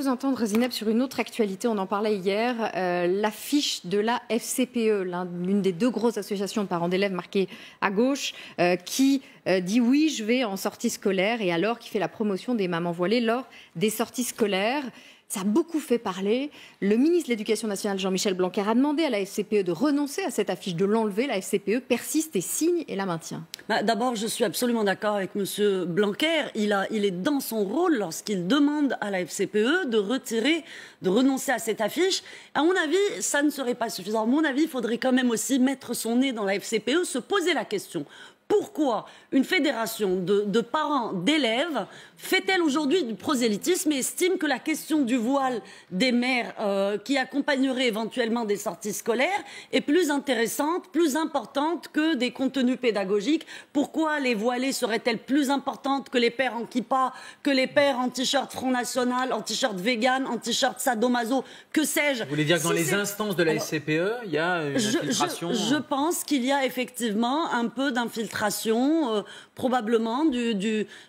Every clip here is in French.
vous entendre, Zineb, sur une autre actualité. On en parlait hier. Euh, l'affiche de la FCPE, l'une des deux grosses associations de parents d'élèves marquées à gauche, euh, qui euh, dit oui, je vais en sortie scolaire, et alors qui fait la promotion des mamans voilées lors des sorties scolaires. Ça a beaucoup fait parler. Le ministre de l'Éducation nationale, Jean-Michel Blanquer, a demandé à la FCPE de renoncer à cette affiche, de l'enlever. La FCPE persiste et signe et la maintient. Bah, d'abord, je suis absolument d'accord avec M. Blanquer. Il, il est dans son rôle lorsqu'il demande à la FCPE de retirer, de renoncer à cette affiche. À mon avis, ça ne serait pas suffisant. À mon avis, il faudrait quand même aussi mettre son nez dans la FCPE, se poser la question pourquoi une fédération de, parents d'élèves fait-elle aujourd'hui du prosélytisme et estime que la question du voile des mères euh, qui accompagneraient éventuellement des sorties scolaires est plus intéressante, plus importante que des contenus pédagogiques Pourquoi les voilées seraient-elles plus importantes que les pères en kippa, que les pères en t-shirt Front National, en t-shirt vegan, en t-shirt sadomaso, que sais-je Vous voulez dire que dans les instances de la SCPE, il y a une infiltration je pense qu'il y a effectivement un peu d'infiltration euh, probablement du,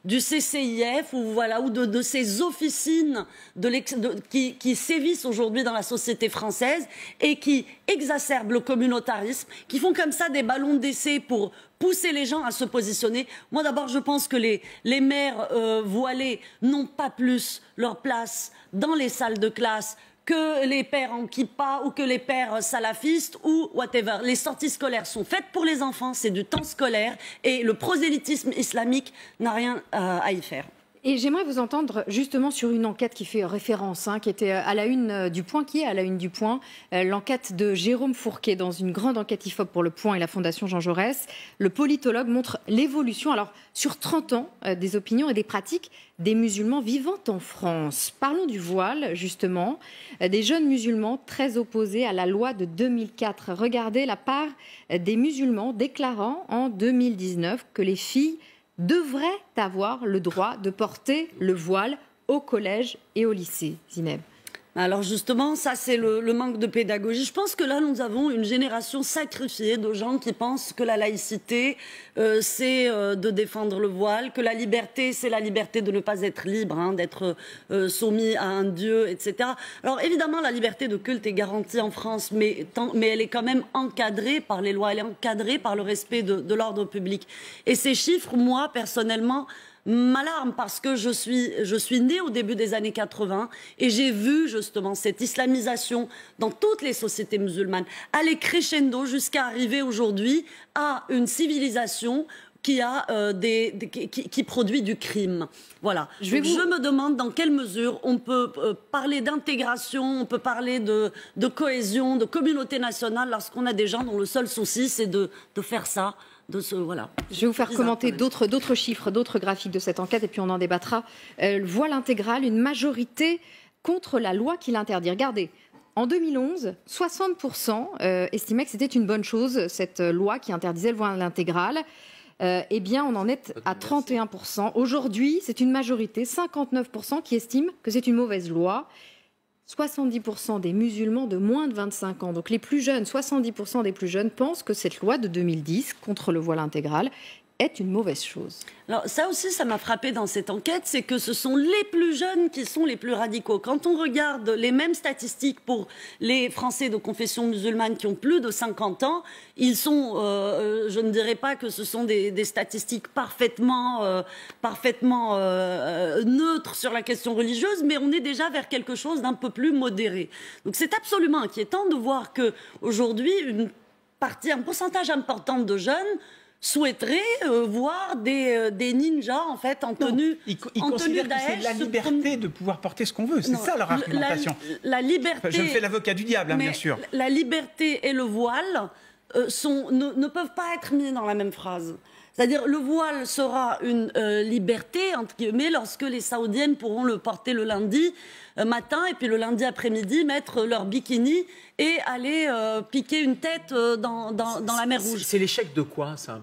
du, CCIF ou, voilà, ou de, ces officines de qui, qui, sévissent aujourd'hui dans la société française et qui exacerbent le communautarisme, qui font comme ça des ballons d'essai pour pousser les gens à se positionner. Moi d'abord, je pense que les, les maires euh, voilés n'ont pas plus leur place dans les salles de classe que les pères en kippa ou que les pères salafistes ou whatever. Les sorties scolaires sont faites pour les enfants, c'est du temps scolaire et le prosélytisme islamique n'a rien euh, à y faire. Et j'aimerais vous entendre justement sur une enquête qui fait référence, hein, qui était euh, à la une euh, du point, qui est à la une du point, euh, l'enquête de Jérôme Fourquet dans une grande enquête IFOP pour le point et la Fondation Jean Jaurès. Le politologue montre l'évolution, alors sur 30 ans, des opinions et des pratiques des musulmans vivant en France. Parlons du voile, justement, des jeunes musulmans très opposés à la loi de 2004. Regardez la part des musulmans déclarant en 2019 que les filles devraient avoir le droit de porter le voile au collège et au lycée, Zineb alors justement, ça c'est le, manque de pédagogie. Je pense que là, nous avons une génération sacrifiée de gens qui pensent que la laïcité, euh, c'est euh, de défendre le voile, que la liberté, c'est la liberté de ne pas être libre, hein, d'être euh, soumis à un dieu, etc. Alors évidemment, la liberté de culte est garantie en France, mais, elle est quand même encadrée par les lois, elle est encadrée par le respect de, de l'ordre public. Et ces chiffres, moi, personnellement, m'alarme parce que je suis, je suis née au début des années 80 et j'ai vu justement cette islamisation dans toutes les sociétés musulmanes aller crescendo jusqu'à arriver aujourd'hui à une civilisation qui, a, euh, des, qui, produit du crime. Voilà. Je, me demande dans quelle mesure on peut euh, parler d'intégration, on peut parler de, cohésion, de communauté nationale lorsqu'on a des gens dont le seul souci c'est de, de faire ça je vais vous faire commenter d'autres, chiffres, d'autres graphiques de cette enquête, et puis on en débattra. Euh, voile une majorité contre la loi qui l'interdit. Regardez, en 2011, 60% euh, estimaient que c'était une bonne chose, cette euh, loi qui interdisait le voile l'intégrale. Euh, eh bien, on en est à 31%. Aujourd'hui, c'est une majorité, 59%, qui estiment que c'est une mauvaise loi. 70% des musulmans de moins de 25 ans, donc les plus jeunes, 70% des plus jeunes pensent que cette loi de 2010 contre le voile intégral est une mauvaise chose. Alors ça aussi, ça m'a frappé dans cette enquête, c'est que ce sont les plus jeunes qui sont les plus radicaux. Quand on regarde les mêmes statistiques pour les Français de confession musulmane qui ont plus de 50 ans, ils sont, euh, euh, je ne dirais pas que ce sont des, statistiques parfaitement, euh, parfaitement neutres sur la question religieuse, mais on est déjà vers quelque chose d'un peu plus modéré. Donc c'est absolument inquiétant de voir qu'aujourd'hui, une partie, un pourcentage important de jeunes souhaiterait euh, voir des, euh, des, ninjas en fait en tenue en que c'est la liberté de pouvoir porter ce qu'on veut c'est ça leur argumentation la, liberté je fais l'avocat du diable hein, bien sûr la liberté et le voile euh, ne, peuvent pas être mis dans la même phrase. C'est-à-dire le voile sera une euh, liberté, entre guillemets, lorsque les Saoudiennes pourront le porter le lundi euh, matin et puis le lundi après-midi mettre leur bikini et aller piquer une tête dans, dans la mer Rouge. C'est l'échec de quoi ça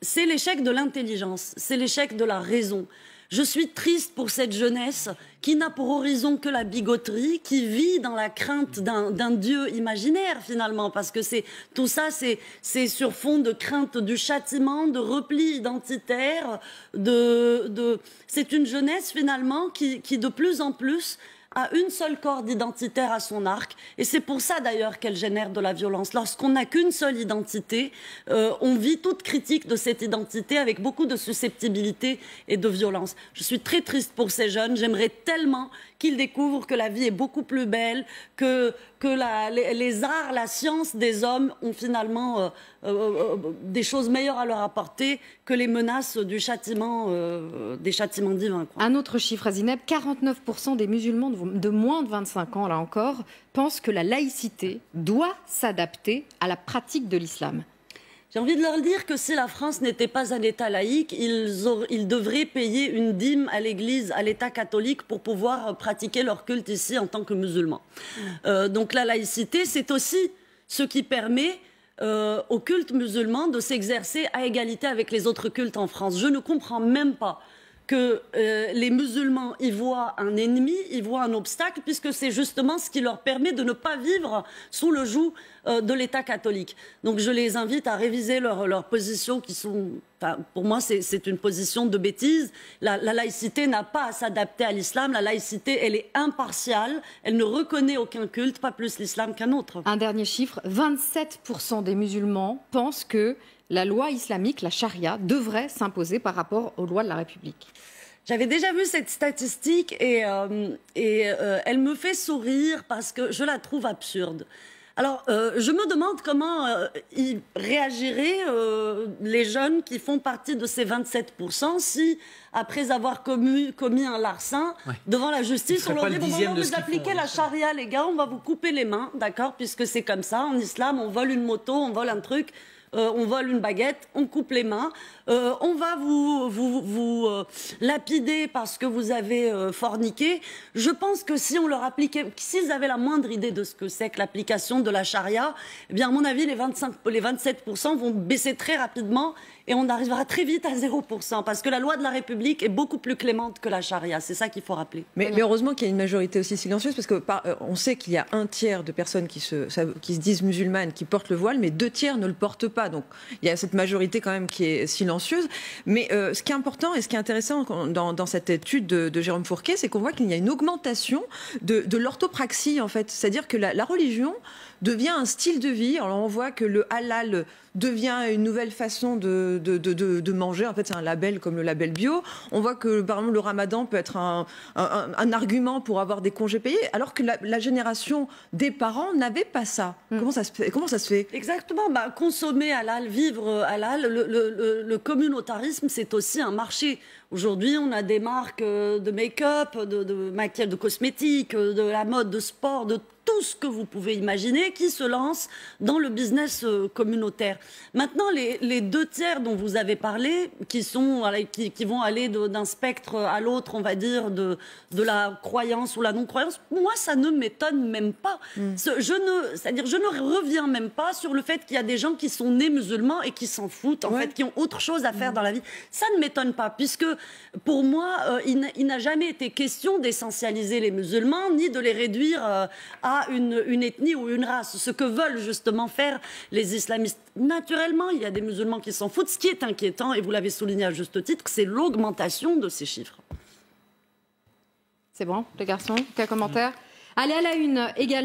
C'est l'échec de l'intelligence, c'est l'échec de la raison. Je suis triste pour cette jeunesse qui n'a pour horizon que la bigoterie, qui vit dans la crainte d'un Dieu imaginaire finalement, parce que c'est tout ça, c'est sur fond de crainte du châtiment, de repli identitaire, de, c'est une jeunesse finalement qui de plus en plus a une seule corde identitaire à son arc. Et c'est pour ça d'ailleurs qu'elle génère de la violence. Lorsqu'on n'a qu'une seule identité, euh, on vit toute critique de cette identité avec beaucoup de susceptibilité et de violence. Je suis très triste pour ces jeunes. J'aimerais tellement qu'ils découvrent que la vie est beaucoup plus belle, que que les, arts, la science des hommes ont finalement euh, euh, euh, des choses meilleures à leur apporter que les menaces du châtiment, des châtiments divins. Un autre chiffre à Zineb, 49% des musulmans de moins de 25 ans, là encore, pensent que la laïcité doit s'adapter à la pratique de l'islam. J'ai envie de leur dire que si la France n'était pas un État laïque, ils, devraient payer une dîme à l'Église, à l'État catholique pour pouvoir pratiquer leur culte ici en tant que musulmans. Euh, donc la laïcité, c'est aussi ce qui permet euh, au culte musulman de s'exercer à égalité avec les autres cultes en France. Je ne comprends même pas que euh, les musulmans y voient un ennemi, y voient un obstacle, puisque c'est justement ce qui leur permet de ne pas vivre sous le joug euh, de l'État catholique. Donc je les invite à réviser leur, leur position qui sont... Pour moi, c'est une position de bêtise. La, la laïcité n'a pas à s'adapter à l'islam. La laïcité, elle est impartiale. Elle ne reconnaît aucun culte, pas plus l'islam qu'un autre. Un dernier chiffre, 27% des musulmans pensent que la loi islamique, la charia, devrait s'imposer par rapport aux lois de la République j'avais déjà vu cette statistique et, euh, euh, elle me fait sourire parce que je la trouve absurde. Alors, euh, je me demande comment y réagiraient les jeunes qui font partie de ces 27% si, après avoir commis, un larcin devant la justice, on leur dit, bon, vous appliquez hein. la charia, les gars, on va vous couper les mains, d'accord, puisque c'est comme ça, en islam, on vole une moto, on vole un truc, euh, on vole une baguette, on coupe les mains, euh, on va vous, vous, vous euh, lapider parce que vous avez forniqué. Je pense que s'ils avaient la moindre idée de ce que c'est que l'application de la charia, eh bien, à mon avis, les, 25, les 27% vont baisser très rapidement et on arrivera très vite à 0%, parce que la loi de la République est beaucoup plus clémente que la charia. C'est ça qu'il faut rappeler. Mais, mm. heureusement qu'il y a une majorité aussi silencieuse, parce que euh, on sait qu'il y a un tiers de personnes qui se, qui se disent musulmanes qui portent le voile, mais deux tiers ne le portent pas. Donc il y a cette majorité quand même qui est silencieuse. Mais euh, ce qui est important et ce qui est intéressant dans, cette étude de, Jérôme Fourquet, c'est qu'on voit qu'il y a une augmentation de, l'orthopraxie, en fait. C'est-à-dire que la, la religion devient un style de vie. Alors on voit que le halal devient une nouvelle façon de, de, manger. En fait, c'est un label comme le label bio. On voit que, par exemple, le ramadan peut être un, argument pour avoir des congés payés, alors que la, génération des parents n'avait pas ça. Comment, ça se, comment ça se fait Exactement. Bah, consommer l'âle, vivre à euh, le, le, communautarisme, c'est aussi un marché. Aujourd'hui, on a des marques euh, de make-up, de, de maquillage, de cosmétiques, euh, de la mode, de sport, de tout ce que vous pouvez imaginer qui se lance dans le business euh, communautaire. Maintenant, les, deux tiers dont vous avez parlé, qui, sont, qui, vont aller d'un spectre à l'autre, on va dire, de, la croyance ou la non-croyance, moi, ça ne m'étonne même pas. Hmm. C'est-à-dire, je, ne reviens même pas sur le fait qu'il y a des gens qui sont nés musulmans et qui s'en foutent, en fait, qui ont autre chose à faire hmm. dans la vie. Ça ne m'étonne pas, puisque pour moi, euh, il n'a jamais été question d'essentialiser les musulmans, ni de les réduire euh, à une, ethnie ou une race. Ce que veulent justement faire les islamistes. Naturellement, il y a des musulmans qui s'en foutent. Ce qui est inquiétant, et vous l'avez souligné à juste titre, c'est l'augmentation de ces chiffres. C'est bon, les garçons, quel commentaire Allez elle a une également.